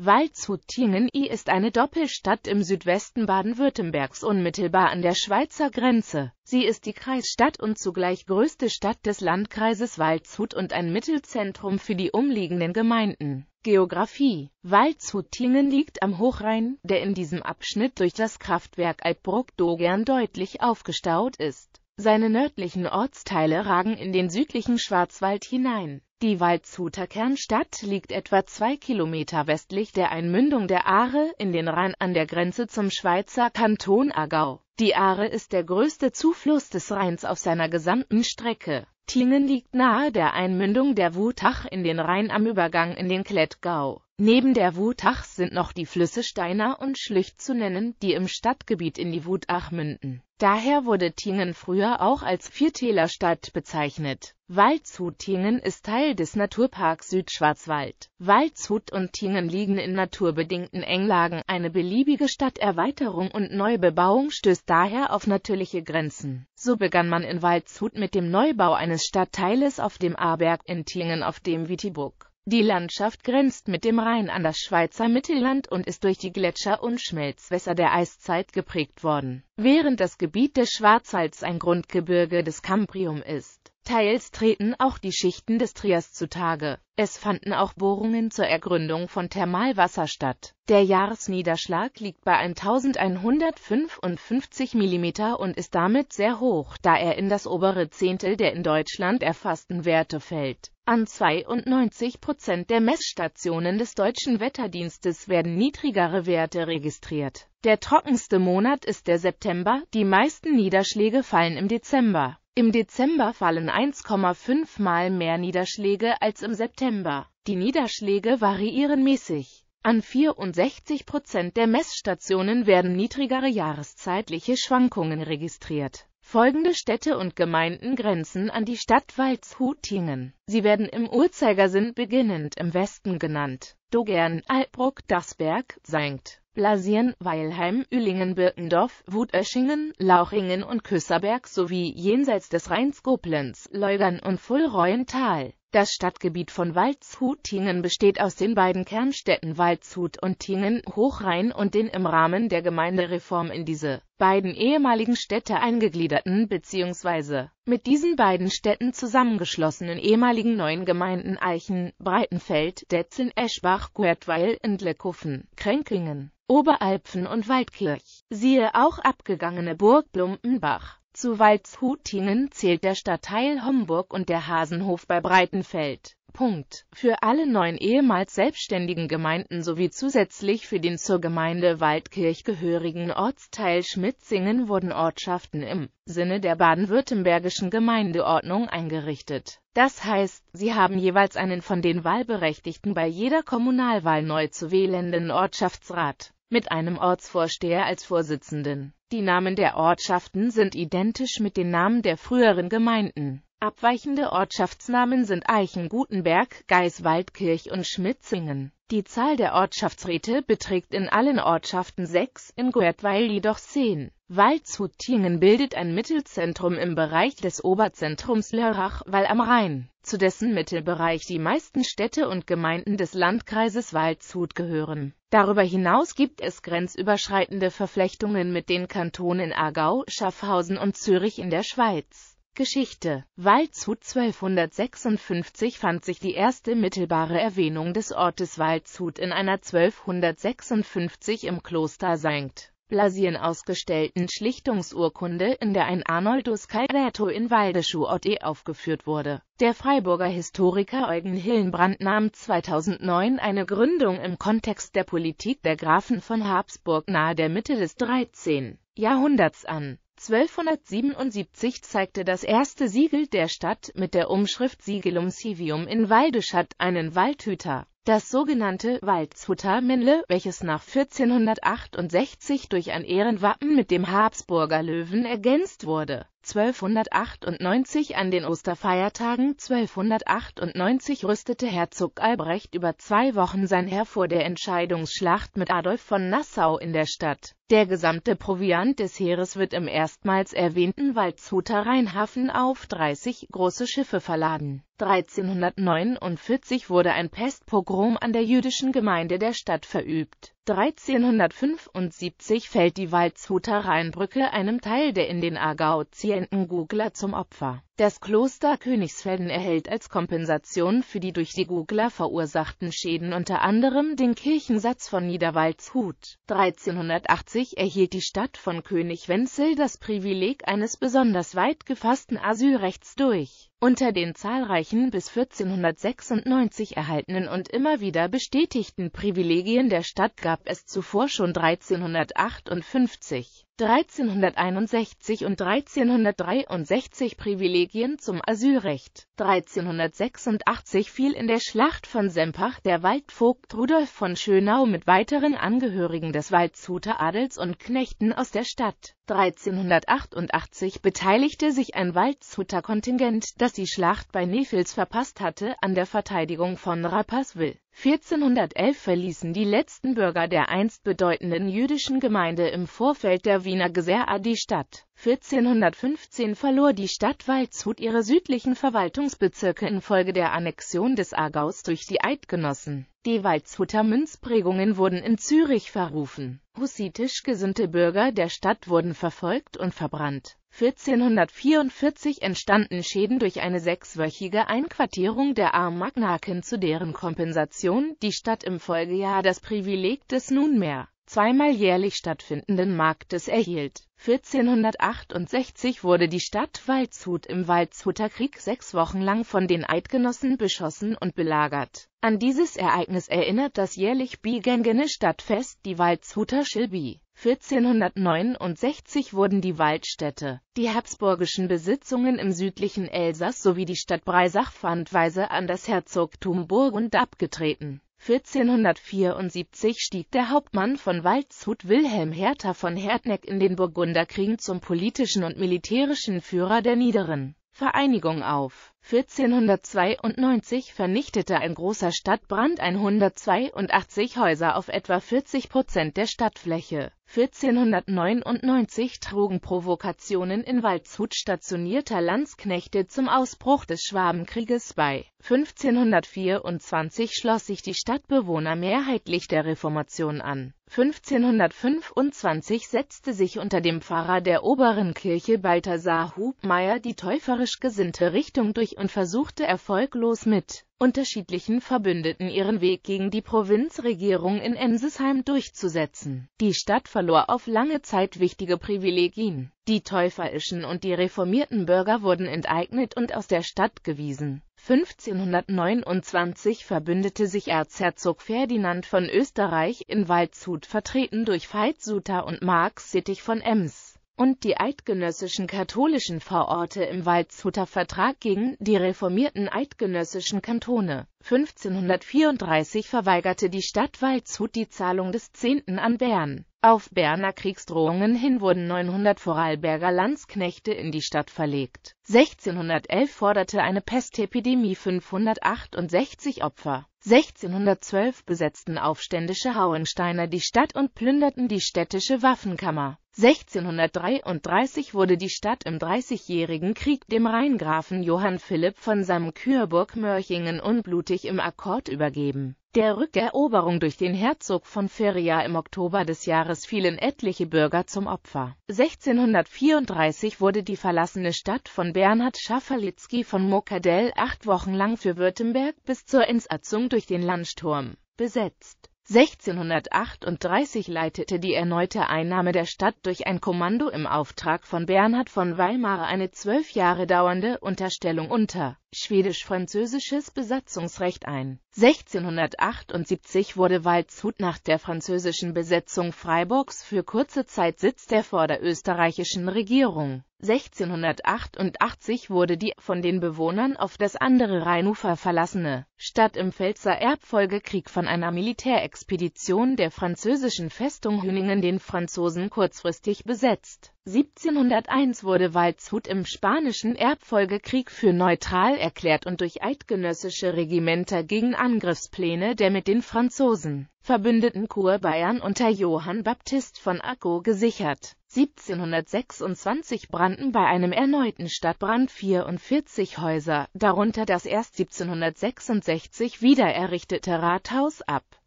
Waldshuttingen I ist eine Doppelstadt im Südwesten Baden-Württembergs unmittelbar an der Schweizer Grenze. Sie ist die Kreisstadt und zugleich größte Stadt des Landkreises Waldshut und ein Mittelzentrum für die umliegenden Gemeinden. Geografie Waldshuttingen liegt am Hochrhein, der in diesem Abschnitt durch das Kraftwerk Altbruck-Dogern deutlich aufgestaut ist. Seine nördlichen Ortsteile ragen in den südlichen Schwarzwald hinein. Die Waldshuter Kernstadt liegt etwa zwei Kilometer westlich der Einmündung der Aare in den Rhein an der Grenze zum Schweizer Kanton Aargau. Die Aare ist der größte Zufluss des Rheins auf seiner gesamten Strecke. Tingen liegt nahe der Einmündung der Wutach in den Rhein am Übergang in den Klettgau. Neben der Wutach sind noch die Flüsse Steiner und Schlücht zu nennen, die im Stadtgebiet in die Wutach münden. Daher wurde Tingen früher auch als Viertälerstadt bezeichnet. Waldshut-Tingen ist Teil des Naturparks Südschwarzwald. Waldshut und Tingen liegen in naturbedingten Englagen. Eine beliebige Stadterweiterung und Neubebauung stößt daher auf natürliche Grenzen. So begann man in Waldshut mit dem Neubau eines Stadtteiles auf dem Aberg in Tingen auf dem Wittiburg. Die Landschaft grenzt mit dem Rhein an das Schweizer Mittelland und ist durch die Gletscher und Schmelzwässer der Eiszeit geprägt worden, während das Gebiet des Schwarzwalds ein Grundgebirge des Cambrium ist Teils treten auch die Schichten des Trias zutage. Es fanden auch Bohrungen zur Ergründung von Thermalwasser statt. Der Jahresniederschlag liegt bei 1155 mm und ist damit sehr hoch, da er in das obere Zehntel der in Deutschland erfassten Werte fällt. An 92 Prozent der Messstationen des deutschen Wetterdienstes werden niedrigere Werte registriert. Der trockenste Monat ist der September, die meisten Niederschläge fallen im Dezember. Im Dezember fallen 1,5 Mal mehr Niederschläge als im September. Die Niederschläge variieren mäßig. An 64 Prozent der Messstationen werden niedrigere jahreszeitliche Schwankungen registriert. Folgende Städte und Gemeinden grenzen an die Stadt Waldshutingen. Sie werden im Uhrzeigersinn beginnend im Westen genannt. Dogern, Altbruck, Dasberg, Sengt. Blasien, Weilheim, Ühlingen, Birkendorf, Wutöschingen, Lauchingen und Küsserberg sowie jenseits des Rheins Koblenz, Leugern und Fullreuental. Das Stadtgebiet von Waldshut-Tingen besteht aus den beiden Kernstädten Waldshut und Tingen, Hochrhein und den im Rahmen der Gemeindereform in diese beiden ehemaligen Städte eingegliederten bzw. mit diesen beiden Städten zusammengeschlossenen ehemaligen neuen Gemeinden Eichen, Breitenfeld, Detzeln, Eschbach, Guertweil, Endlekuffen, Kränkingen, Oberalpfen und Waldkirch. Siehe auch abgegangene Burg Blumpenbach. Zu Waldshutinen zählt der Stadtteil Homburg und der Hasenhof bei Breitenfeld. Punkt. Für alle neun ehemals selbstständigen Gemeinden sowie zusätzlich für den zur Gemeinde Waldkirch gehörigen Ortsteil Schmitzingen wurden Ortschaften im Sinne der baden-württembergischen Gemeindeordnung eingerichtet. Das heißt, sie haben jeweils einen von den Wahlberechtigten bei jeder Kommunalwahl neu zu wählenden Ortschaftsrat mit einem Ortsvorsteher als Vorsitzenden. Die Namen der Ortschaften sind identisch mit den Namen der früheren Gemeinden. Abweichende Ortschaftsnamen sind Eichen-Gutenberg, Geiswaldkirch und Schmitzingen. Die Zahl der Ortschaftsräte beträgt in allen Ortschaften sechs, in Goertweil jedoch zehn. Waldshut-Tiengen bildet ein Mittelzentrum im Bereich des Oberzentrums lörrach wall am Rhein, zu dessen Mittelbereich die meisten Städte und Gemeinden des Landkreises Waldshut gehören. Darüber hinaus gibt es grenzüberschreitende Verflechtungen mit den Kantonen Aargau, Schaffhausen und Zürich in der Schweiz Geschichte Waldshut 1256 fand sich die erste mittelbare Erwähnung des Ortes Waldshut in einer 1256 im Kloster St. Blasien ausgestellten Schlichtungsurkunde, in der ein Arnoldus Caldato in Waldeschuh.de aufgeführt wurde. Der Freiburger Historiker Eugen Hillenbrand nahm 2009 eine Gründung im Kontext der Politik der Grafen von Habsburg nahe der Mitte des 13. Jahrhunderts an 1277 zeigte das erste Siegel der Stadt mit der Umschrift Sigillum Civium in Waldeschat einen Waldhüter. Das sogenannte Waldshutter Minle, welches nach 1468 durch ein Ehrenwappen mit dem Habsburger Löwen ergänzt wurde 1298 An den Osterfeiertagen 1298 rüstete Herzog Albrecht über zwei Wochen sein Heer vor der Entscheidungsschlacht mit Adolf von Nassau in der Stadt. Der gesamte Proviant des Heeres wird im erstmals erwähnten Waldshuter Rheinhafen auf 30 große Schiffe verladen. 1349 wurde ein Pestpogrom an der jüdischen Gemeinde der Stadt verübt 1375 fällt die Waldshuter Rheinbrücke einem Teil der in den Aargau ziehenden Gugler zum Opfer das Kloster Königsfelden erhält als Kompensation für die durch die Gugler verursachten Schäden unter anderem den Kirchensatz von Niederwaldshut. 1380 erhielt die Stadt von König Wenzel das Privileg eines besonders weit gefassten Asylrechts durch. Unter den zahlreichen bis 1496 erhaltenen und immer wieder bestätigten Privilegien der Stadt gab es zuvor schon 1358 1361 und 1363 Privilegien zum Asylrecht. 1386 fiel in der Schlacht von Sempach der Waldvogt Rudolf von Schönau mit weiteren Angehörigen des Waldshuter Adels und Knechten aus der Stadt. 1388 beteiligte sich ein Waldshuter Kontingent, das die Schlacht bei Nefels verpasst hatte, an der Verteidigung von Rapperswil. 1411 verließen die letzten Bürger der einst bedeutenden jüdischen Gemeinde im Vorfeld der Wiener Geserra die Stadt. 1415 verlor die Stadt Waldshut ihre südlichen Verwaltungsbezirke infolge der Annexion des Aargaus durch die Eidgenossen. Die Waldshuter Münzprägungen wurden in Zürich verrufen. Hussitisch gesinnte Bürger der Stadt wurden verfolgt und verbrannt. 1444 entstanden Schäden durch eine sechswöchige Einquartierung der Armagnaken, zu deren Kompensation die Stadt im Folgejahr das Privileg des nunmehr zweimal jährlich stattfindenden Marktes erhielt. 1468 wurde die Stadt Waldshut im Waldshuter Krieg sechs Wochen lang von den Eidgenossen beschossen und belagert. An dieses Ereignis erinnert das jährlich bigengene Stadtfest die Waldshuter Schilbi. 1469 wurden die Waldstädte, die habsburgischen Besitzungen im südlichen Elsass sowie die Stadt Breisach pfandweise an das Herzogtum Burgund abgetreten 1474 stieg der Hauptmann von Waldshut Wilhelm Hertha von Hertneck in den Burgunderkriegen zum politischen und militärischen Führer der niederen Vereinigung auf 1492 vernichtete ein großer Stadtbrand 182 Häuser auf etwa 40 Prozent der Stadtfläche. 1499 trugen Provokationen in Waldshut stationierter Landsknechte zum Ausbruch des Schwabenkrieges bei. 1524 schloss sich die Stadtbewohner mehrheitlich der Reformation an. 1525 setzte sich unter dem Pfarrer der oberen Kirche Balthasar Hubmeier die täuferisch gesinnte Richtung durch und versuchte erfolglos mit unterschiedlichen Verbündeten ihren Weg gegen die Provinzregierung in Ensisheim durchzusetzen. Die Stadt verlor auf lange Zeit wichtige Privilegien. Die täuferischen und die reformierten Bürger wurden enteignet und aus der Stadt gewiesen. 1529 verbündete sich Erzherzog Ferdinand von Österreich in Waldshut vertreten durch Veitsuter und Marx Sittich von Ems und die eidgenössischen katholischen Vororte im Waldshuter Vertrag gingen, die reformierten eidgenössischen Kantone. 1534 verweigerte die Stadt Waldshut die Zahlung des Zehnten an Bern. Auf Berner Kriegsdrohungen hin wurden 900 Vorarlberger Landsknechte in die Stadt verlegt. 1611 forderte eine Pestepidemie 568 Opfer. 1612 besetzten Aufständische Hauensteiner die Stadt und plünderten die städtische Waffenkammer. 1633 wurde die Stadt im Dreißigjährigen Krieg dem Rheingrafen Johann Philipp von Samtkönigsberg-Mörchingen unblutig im Akkord übergeben. Der Rückeroberung durch den Herzog von Feria im Oktober des Jahres fielen etliche Bürger zum Opfer. 1634 wurde die verlassene Stadt von Bernhard Schaffalitzky von Mokadell acht Wochen lang für Württemberg bis zur Entsatzung durch den Landsturm besetzt 1638 leitete die erneute Einnahme der Stadt durch ein Kommando im Auftrag von Bernhard von Weimar eine zwölf Jahre dauernde Unterstellung unter schwedisch-französisches Besatzungsrecht ein. 1678 wurde Waldshut nach der französischen Besetzung Freiburgs für kurze Zeit Sitz der vorderösterreichischen Regierung. 1688 wurde die von den Bewohnern auf das andere Rheinufer verlassene Stadt im Pfälzer Erbfolgekrieg von einer Militärexpedition der französischen Festung Hüningen den Franzosen kurzfristig besetzt 1701 wurde Waldshut im Spanischen Erbfolgekrieg für neutral erklärt und durch eidgenössische Regimenter gegen Angriffspläne der mit den Franzosen verbündeten Kurbayern unter Johann Baptist von Acco gesichert. 1726 brannten bei einem erneuten Stadtbrand 44 Häuser, darunter das erst 1766 wiedererrichtete Rathaus ab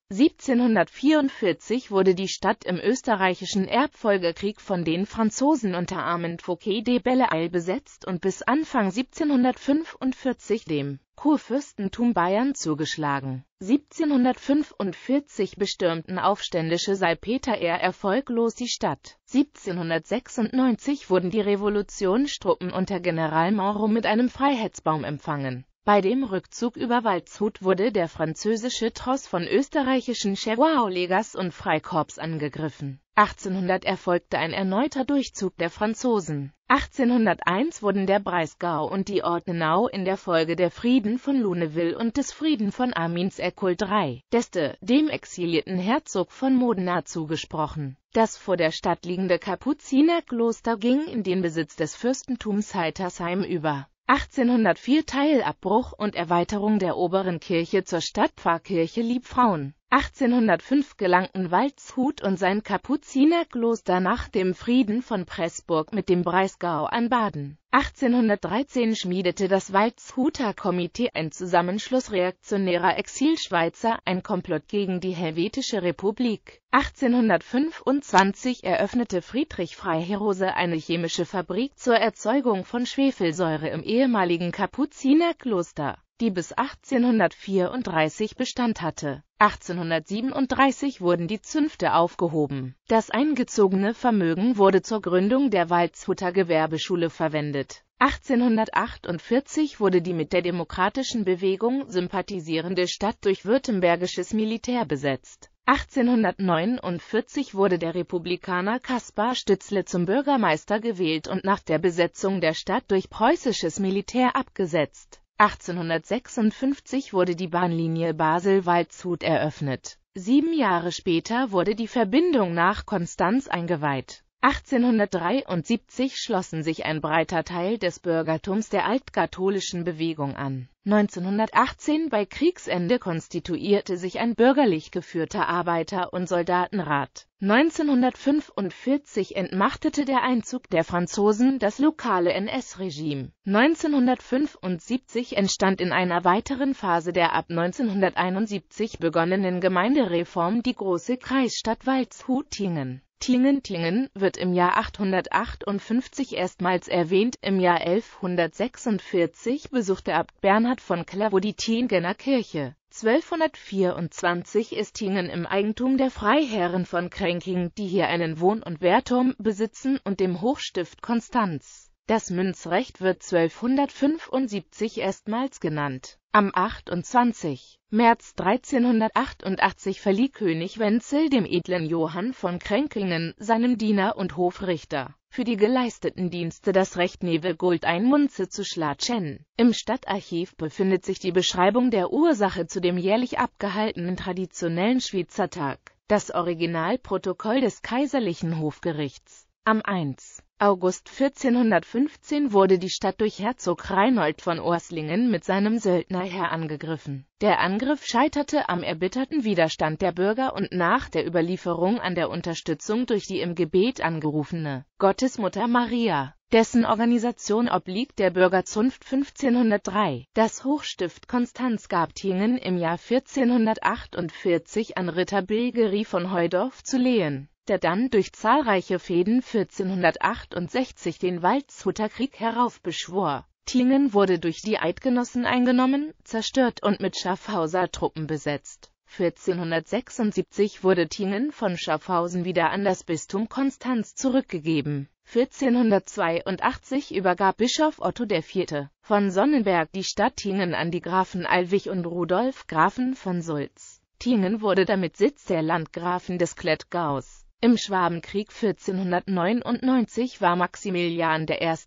1744 wurde die Stadt im österreichischen Erbfolgekrieg von den Franzosen unter Armand Fouquet de Belleisle besetzt und bis Anfang 1745 dem Kurfürstentum Bayern zugeschlagen. 1745 bestürmten Aufständische Salpeter eher erfolglos die Stadt. 1796 wurden die Revolutionsstruppen unter General Moreau mit einem Freiheitsbaum empfangen bei dem Rückzug über Waldshut wurde der französische Tross von österreichischen Chevrolet-Legers und Freikorps angegriffen. 1800 erfolgte ein erneuter Durchzug der Franzosen. 1801 wurden der Breisgau und die Ortenau in der Folge der Frieden von Luneville und des Frieden von Arminsekul III, Deste, dem exilierten Herzog von Modena zugesprochen. Das vor der Stadt liegende Kapuzinerkloster ging in den Besitz des Fürstentums Heitersheim über 1804 Teilabbruch und Erweiterung der oberen Kirche zur Stadtpfarrkirche Liebfrauen 1805 gelangten Waldshut und sein Kapuzinerkloster nach dem Frieden von Pressburg mit dem Breisgau an Baden. 1813 schmiedete das Waldshuter Komitee, ein Zusammenschluss reaktionärer Exilschweizer, ein Komplott gegen die Helvetische Republik. 1825 eröffnete Friedrich Freiherose eine chemische Fabrik zur Erzeugung von Schwefelsäure im ehemaligen Kapuzinerkloster die bis 1834 Bestand hatte. 1837 wurden die Zünfte aufgehoben. Das eingezogene Vermögen wurde zur Gründung der Waldshuter Gewerbeschule verwendet. 1848 wurde die mit der demokratischen Bewegung sympathisierende Stadt durch württembergisches Militär besetzt. 1849 wurde der Republikaner Kaspar Stützle zum Bürgermeister gewählt und nach der Besetzung der Stadt durch preußisches Militär abgesetzt. 1856 wurde die Bahnlinie Basel-Waldshut eröffnet. Sieben Jahre später wurde die Verbindung nach Konstanz eingeweiht 1873 schlossen sich ein breiter Teil des Bürgertums der altkatholischen Bewegung an. 1918 bei Kriegsende konstituierte sich ein bürgerlich geführter Arbeiter- und Soldatenrat. 1945 entmachtete der Einzug der Franzosen das lokale NS-Regime. 1975 entstand in einer weiteren Phase der ab 1971 begonnenen Gemeindereform die große Kreisstadt Waldshutingen Tingentlingen wird im Jahr 858 erstmals erwähnt, im Jahr 1146 besuchte Abt Bernhard von Clairvaux die Tingener Kirche. 1224 ist Tingen im Eigentum der Freiherren von Kränking, die hier einen Wohn- und Wehrturm besitzen, und dem Hochstift Konstanz das Münzrecht wird 1275 erstmals genannt. Am 28. März 1388 verlieh König Wenzel dem edlen Johann von Kränkingen, seinem Diener und Hofrichter, für die geleisteten Dienste das Recht Nevelgold ein Munze zu Schlatschen. Im Stadtarchiv befindet sich die Beschreibung der Ursache zu dem jährlich abgehaltenen traditionellen Schweizertag, das Originalprotokoll des kaiserlichen Hofgerichts am 1. August 1415 wurde die Stadt durch Herzog Reinhold von Orslingen mit seinem Söldnerherr angegriffen. Der Angriff scheiterte am erbitterten Widerstand der Bürger und nach der Überlieferung an der Unterstützung durch die im Gebet angerufene Gottesmutter Maria dessen Organisation obliegt der Bürgerzunft 1503. Das Hochstift Konstanz gab Tingen im Jahr 1448 an Ritter Bilgeri von Heudorf zu Lehen der dann durch zahlreiche Fäden 1468 den Waldshuter Krieg heraufbeschwor. Tingen wurde durch die Eidgenossen eingenommen, zerstört und mit Schaffhauser Truppen besetzt. 1476 wurde Tingen von Schaffhausen wieder an das Bistum Konstanz zurückgegeben. 1482 übergab Bischof Otto IV. von Sonnenberg die Stadt Tingen an die Grafen Alwig und Rudolf Grafen von Sulz. Tingen wurde damit Sitz der Landgrafen des Klettgaus. Im Schwabenkrieg 1499 war Maximilian I.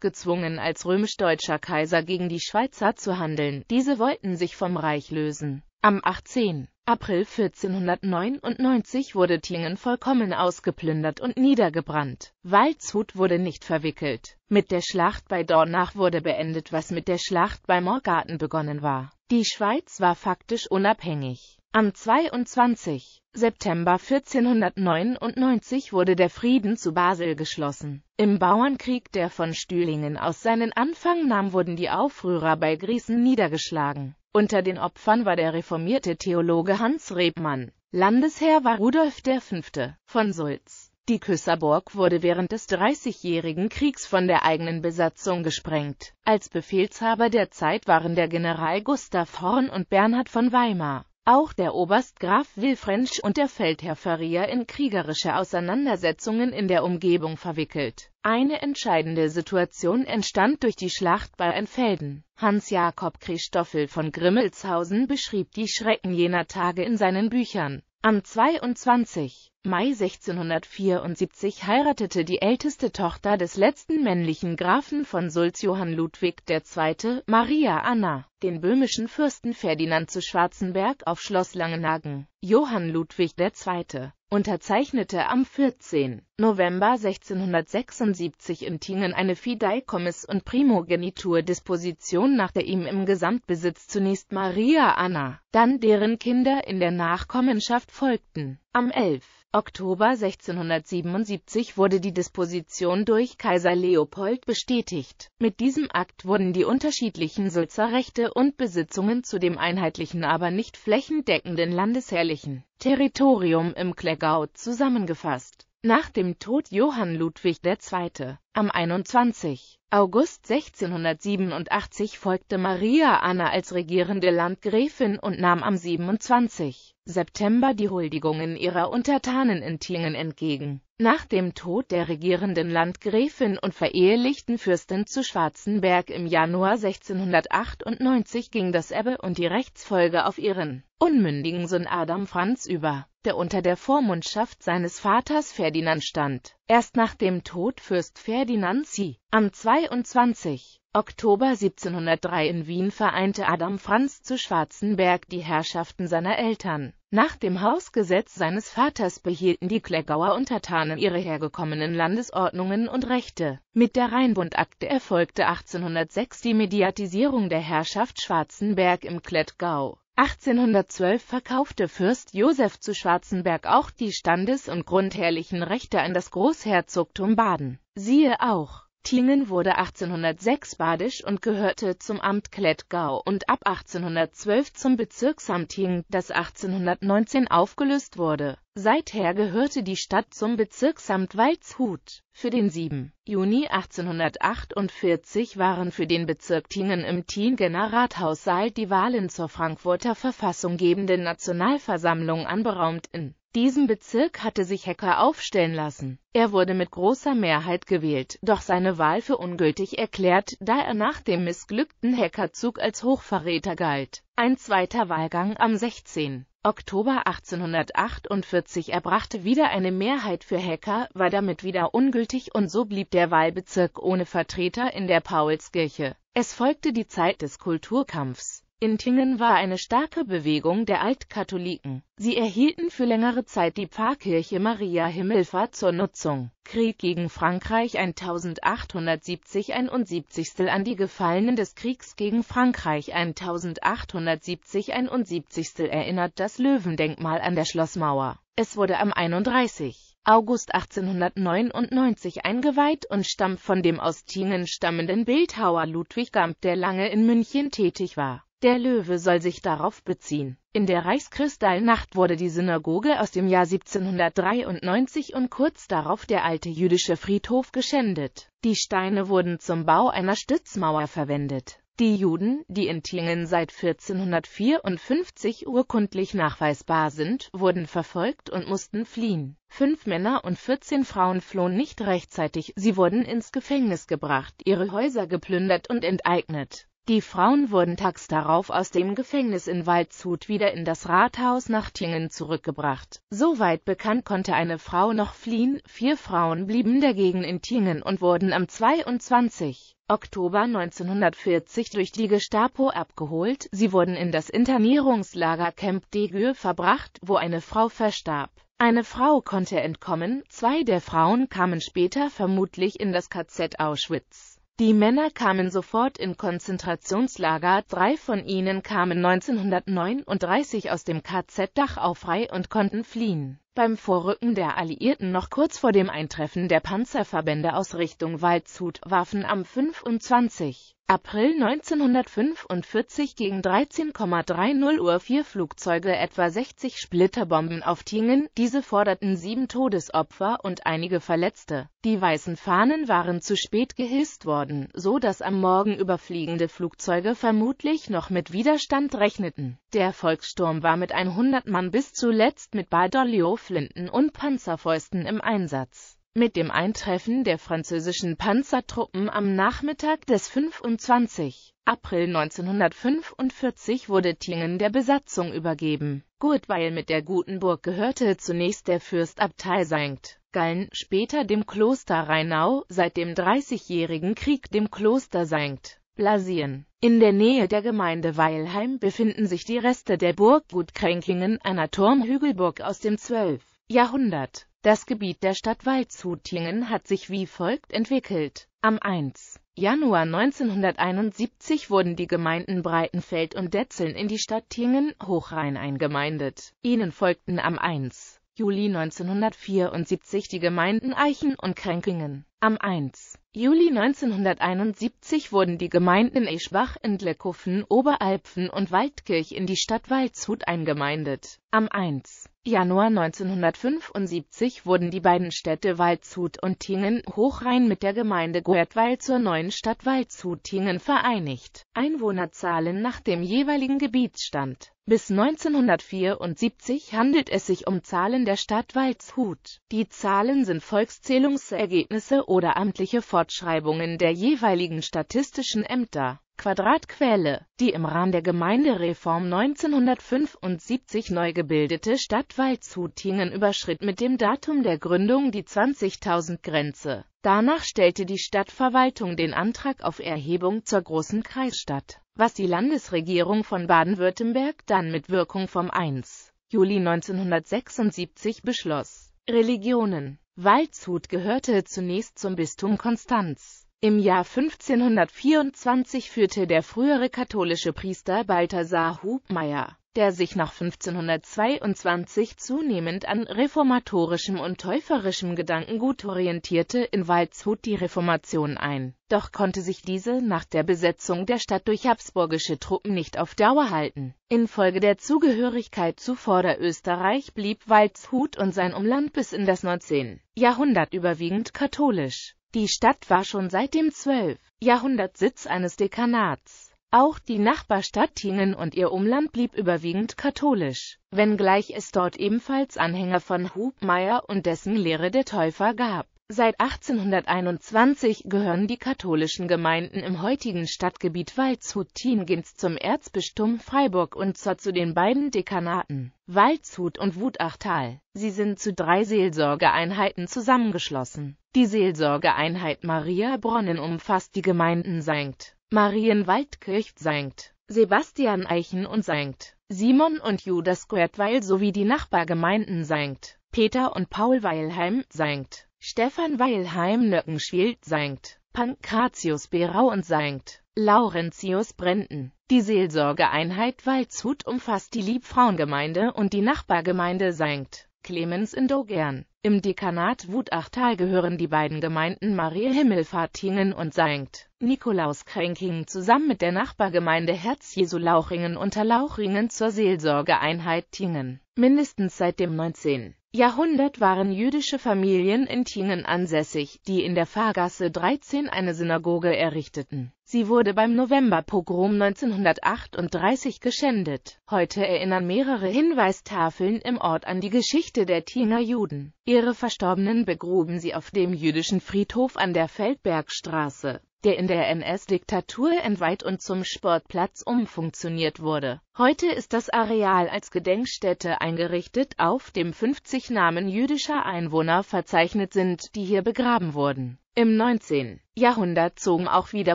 gezwungen, als römisch-deutscher Kaiser gegen die Schweizer zu handeln. Diese wollten sich vom Reich lösen. Am 18. April 1499 wurde Tingen vollkommen ausgeplündert und niedergebrannt. Waldshut wurde nicht verwickelt. Mit der Schlacht bei Dornach wurde beendet, was mit der Schlacht bei Morgarten begonnen war. Die Schweiz war faktisch unabhängig. Am 22. September 1499 wurde der Frieden zu Basel geschlossen. Im Bauernkrieg, der von Stühlingen aus seinen Anfang nahm, wurden die Aufrührer bei Griesen niedergeschlagen. Unter den Opfern war der reformierte Theologe Hans Rebmann. Landesherr war Rudolf V. von Sulz. Die Küsserburg wurde während des Dreißigjährigen Kriegs von der eigenen Besatzung gesprengt. Als Befehlshaber der Zeit waren der General Gustav Horn und Bernhard von Weimar. Auch der Oberst Graf Wilfrensch und der Feldherr Ferrier in kriegerische Auseinandersetzungen in der Umgebung verwickelt. Eine entscheidende Situation entstand durch die Schlacht bei Enfelden. Hans Jakob Christoffel von Grimmelshausen beschrieb die Schrecken jener Tage in seinen Büchern. Am 22. Mai 1674 heiratete die älteste Tochter des letzten männlichen Grafen von Sulz Johann Ludwig II., Maria Anna, den böhmischen Fürsten Ferdinand zu Schwarzenberg auf Schloss Langenhagen. Johann Ludwig II. unterzeichnete am 14. November 1676 in Tingen eine Fideikommiss- und Primogenitur-Disposition nach der ihm im Gesamtbesitz zunächst Maria Anna, dann deren Kinder in der Nachkommenschaft folgten. Am 11. Oktober 1677 wurde die Disposition durch Kaiser Leopold bestätigt. Mit diesem Akt wurden die unterschiedlichen Sulzer Rechte und Besitzungen zu dem einheitlichen aber nicht flächendeckenden landesherrlichen Territorium im Klegau zusammengefasst. Nach dem Tod Johann Ludwig II. am 21. August 1687 folgte Maria Anna als regierende Landgräfin und nahm am 27. September die Huldigungen ihrer Untertanen in Tingen entgegen. Nach dem Tod der regierenden Landgräfin und verehelichten Fürstin zu Schwarzenberg im Januar 1698 ging das Ebbe und die Rechtsfolge auf ihren unmündigen Sohn Adam Franz über, der unter der Vormundschaft seines Vaters Ferdinand stand. Erst nach dem Tod Fürst Ferdinand sie am 22. Oktober 1703 in Wien vereinte Adam Franz zu Schwarzenberg die Herrschaften seiner Eltern. Nach dem Hausgesetz seines Vaters behielten die Kleggauer Untertanen ihre hergekommenen Landesordnungen und Rechte. Mit der Rheinbundakte erfolgte 1806 die Mediatisierung der Herrschaft Schwarzenberg im Klettgau. 1812 verkaufte Fürst Josef zu Schwarzenberg auch die Standes- und grundherrlichen Rechte an das Großherzogtum Baden. Siehe auch Tingen wurde 1806 badisch und gehörte zum Amt Klettgau und ab 1812 zum Bezirksamt Tingen, das 1819 aufgelöst wurde Seither gehörte die Stadt zum Bezirksamt Waldshut. Für den 7. Juni 1848 waren für den Bezirk Tingen im Tingener Rathaussaal die Wahlen zur Frankfurter Verfassung gebenden Nationalversammlung anberaumt. In diesem Bezirk hatte sich Hecker aufstellen lassen. Er wurde mit großer Mehrheit gewählt, doch seine Wahl für ungültig erklärt, da er nach dem missglückten Heckerzug als Hochverräter galt. Ein zweiter Wahlgang am 16. Oktober 1848 erbrachte wieder eine Mehrheit für Hecker, war damit wieder ungültig und so blieb der Wahlbezirk ohne Vertreter in der Paulskirche. Es folgte die Zeit des Kulturkampfs in Tingen war eine starke Bewegung der Altkatholiken. Sie erhielten für längere Zeit die Pfarrkirche Maria Himmelfahrt zur Nutzung. Krieg gegen Frankreich 1870-71 an die Gefallenen des Kriegs gegen Frankreich 1870-71 erinnert das Löwendenkmal an der Schlossmauer. Es wurde am 31. August 1899 eingeweiht und stammt von dem aus Tingen stammenden Bildhauer Ludwig Gamp, der lange in München tätig war. Der Löwe soll sich darauf beziehen. In der Reichskristallnacht wurde die Synagoge aus dem Jahr 1793 und kurz darauf der alte jüdische Friedhof geschändet. Die Steine wurden zum Bau einer Stützmauer verwendet. Die Juden, die in Tingen seit 1454 urkundlich nachweisbar sind, wurden verfolgt und mussten fliehen. Fünf Männer und 14 Frauen flohen nicht rechtzeitig, sie wurden ins Gefängnis gebracht, ihre Häuser geplündert und enteignet. Die Frauen wurden tags darauf aus dem Gefängnis in Waldshut wieder in das Rathaus nach Tingen zurückgebracht. Soweit bekannt konnte eine Frau noch fliehen, vier Frauen blieben dagegen in Tingen und wurden am 22. Oktober 1940 durch die Gestapo abgeholt, sie wurden in das Internierungslager Camp de verbracht, wo eine Frau verstarb. Eine Frau konnte entkommen, zwei der Frauen kamen später vermutlich in das KZ Auschwitz. Die Männer kamen sofort in Konzentrationslager, drei von ihnen kamen 1939 aus dem KZ Dachau frei und konnten fliehen. Beim Vorrücken der Alliierten noch kurz vor dem Eintreffen der Panzerverbände aus Richtung Waldshut warfen am 25. April 1945 gegen 13,30 Uhr vier Flugzeuge etwa 60 Splitterbomben auf Tingen, diese forderten sieben Todesopfer und einige Verletzte. Die weißen Fahnen waren zu spät gehisst worden, so dass am Morgen überfliegende Flugzeuge vermutlich noch mit Widerstand rechneten. Der Volkssturm war mit 100 Mann bis zuletzt mit Badoglio-Flinten und Panzerfäusten im Einsatz. Mit dem Eintreffen der französischen Panzertruppen am Nachmittag des 25. April 1945 wurde Tingen der Besatzung übergeben. Gurtweil mit der Gutenburg gehörte zunächst der Fürstabtei St. Gallen, später dem Kloster Rheinau, seit dem Dreißigjährigen Krieg dem Kloster St. Blasien. In der Nähe der Gemeinde Weilheim befinden sich die Reste der Burg Gut einer Turmhügelburg aus dem 12. Jahrhundert. Das Gebiet der Stadt Waldshutingen hat sich wie folgt entwickelt. Am 1. Januar 1971 wurden die Gemeinden Breitenfeld und Detzeln in die Stadt Tingen, Hochrhein, eingemeindet. Ihnen folgten am 1. Juli 1974 die Gemeinden Eichen und Kränkingen. Am 1. Juli 1971 wurden die Gemeinden Eschbach, Entlekofen, Oberalpfen und Waldkirch in die Stadt Waldshut eingemeindet. Am 1. Januar 1975 wurden die beiden Städte Waldshut und Tingen Hochrhein mit der Gemeinde Goertweil zur neuen Stadt Waldshut-Tingen vereinigt. Einwohnerzahlen nach dem jeweiligen Gebietsstand. Bis 1974 handelt es sich um Zahlen der Stadt Waldshut. Die Zahlen sind Volkszählungsergebnisse oder amtliche Fortschreibungen der jeweiligen statistischen Ämter. Quadratquelle, die im Rahmen der Gemeindereform 1975 neu gebildete Stadt Waldshutingen überschritt mit dem Datum der Gründung die 20.000-Grenze. Danach stellte die Stadtverwaltung den Antrag auf Erhebung zur großen Kreisstadt, was die Landesregierung von Baden-Württemberg dann mit Wirkung vom 1. Juli 1976 beschloss. Religionen Waldshut gehörte zunächst zum Bistum Konstanz. Im Jahr 1524 führte der frühere katholische Priester Balthasar Hubmeier, der sich nach 1522 zunehmend an reformatorischem und täuferischem Gedankengut orientierte, in Waldshut die Reformation ein. Doch konnte sich diese nach der Besetzung der Stadt durch habsburgische Truppen nicht auf Dauer halten. Infolge der Zugehörigkeit zu Vorderösterreich blieb Waldshut und sein Umland bis in das 19. Jahrhundert überwiegend katholisch. Die Stadt war schon seit dem 12. Jahrhundert Sitz eines Dekanats auch die Nachbarstadt Tinen und ihr Umland blieb überwiegend katholisch, wenngleich es dort ebenfalls Anhänger von Hubmeier und dessen Lehre der Täufer gab. Seit 1821 gehören die katholischen Gemeinden im heutigen Stadtgebiet Waldshut-Tiengens zum Erzbistum Freiburg und zwar zu den beiden Dekanaten Waldshut und Wutachtal. Sie sind zu drei Seelsorgeeinheiten zusammengeschlossen. Die Seelsorgeeinheit Maria Bronnen umfasst die Gemeinden St. Marienwaldkirch, St. Sebastian Eichen und St. Simon und Judas Quertweil sowie die Nachbargemeinden St. Peter und Paul Weilheim, St. Stefan Weilheim Nöckenschwild, St. Pankratius Berau und St. Laurentius Brenden. Die Seelsorgeeinheit Waldshut umfasst die Liebfrauengemeinde und die Nachbargemeinde St. Clemens in Dogern. Im Dekanat Wutachtal gehören die beiden Gemeinden Marie Himmelfahrtingen und St. Nikolaus Nikolauskränking zusammen mit der Nachbargemeinde Herz Jesu Lauchingen unter Lauchringen zur Seelsorgeeinheit Tingen. Mindestens seit dem 19. Jahrhundert waren jüdische Familien in Tingen ansässig, die in der Fahrgasse 13 eine Synagoge errichteten. Sie wurde beim Novemberpogrom 1938 geschändet. Heute erinnern mehrere Hinweistafeln im Ort an die Geschichte der Tiener Juden. Ihre Verstorbenen begruben sie auf dem jüdischen Friedhof an der Feldbergstraße der in der NS-Diktatur entweiht und zum Sportplatz umfunktioniert wurde. Heute ist das Areal als Gedenkstätte eingerichtet, auf dem 50 Namen jüdischer Einwohner verzeichnet sind, die hier begraben wurden. Im 19. Jahrhundert zogen auch wieder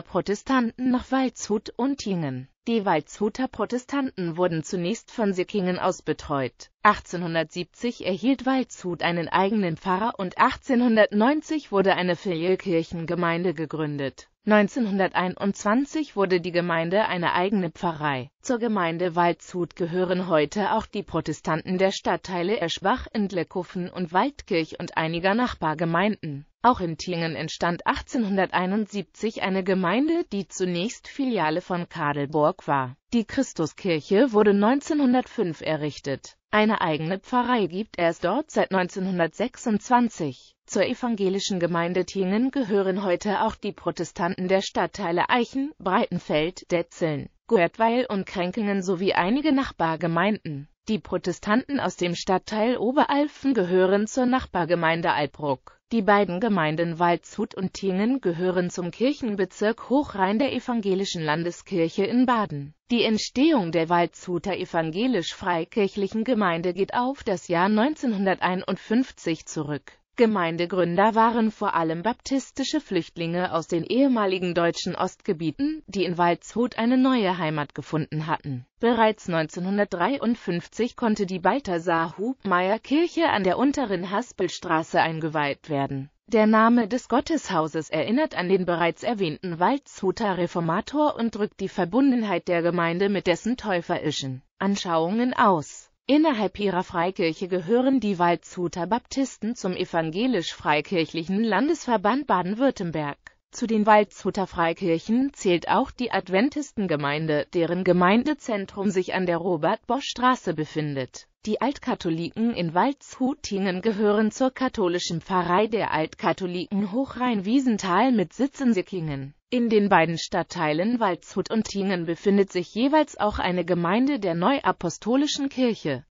Protestanten nach Waldshut und Tingen. Die Waldshuter Protestanten wurden zunächst von Sickingen aus betreut. 1870 erhielt Waldshut einen eigenen Pfarrer und 1890 wurde eine Filialkirchengemeinde gegründet. 1921 wurde die Gemeinde eine eigene Pfarrei. Zur Gemeinde Waldshut gehören heute auch die Protestanten der Stadtteile Eschbach, Entlekofen und Waldkirch und einiger Nachbargemeinden. Auch in Tingen entstand 1871 eine Gemeinde, die zunächst Filiale von Kadelburg war die Christuskirche wurde 1905 errichtet. Eine eigene Pfarrei gibt es dort seit 1926. Zur evangelischen Gemeinde Tingen gehören heute auch die Protestanten der Stadtteile Eichen, Breitenfeld, Detzeln, Goertweil und Kränkingen sowie einige Nachbargemeinden. Die Protestanten aus dem Stadtteil Oberalfen gehören zur Nachbargemeinde Albruck. Die beiden Gemeinden Waldshut und Tingen gehören zum Kirchenbezirk Hochrhein der Evangelischen Landeskirche in Baden. Die Entstehung der Waldshuter evangelisch-freikirchlichen Gemeinde geht auf das Jahr 1951 zurück Gemeindegründer waren vor allem baptistische Flüchtlinge aus den ehemaligen deutschen Ostgebieten, die in Waldshut eine neue Heimat gefunden hatten. Bereits 1953 konnte die Balthasar-Hubmeier-Kirche an der unteren Haspelstraße eingeweiht werden. Der Name des Gotteshauses erinnert an den bereits erwähnten Waldshuter Reformator und drückt die Verbundenheit der Gemeinde mit dessen Täuferischen Anschauungen aus Innerhalb ihrer Freikirche gehören die Waldshuter Baptisten zum evangelisch-freikirchlichen Landesverband Baden-Württemberg. Zu den Waldshuter Freikirchen zählt auch die Adventistengemeinde, deren Gemeindezentrum sich an der Robert-Bosch-Straße befindet. Die Altkatholiken in Waldshutingen gehören zur katholischen Pfarrei der Altkatholiken Hochrhein-Wiesenthal mit Sitz in Sickingen in den beiden Stadtteilen Waldshut und Tiengen befindet sich jeweils auch eine Gemeinde der Neuapostolischen Kirche.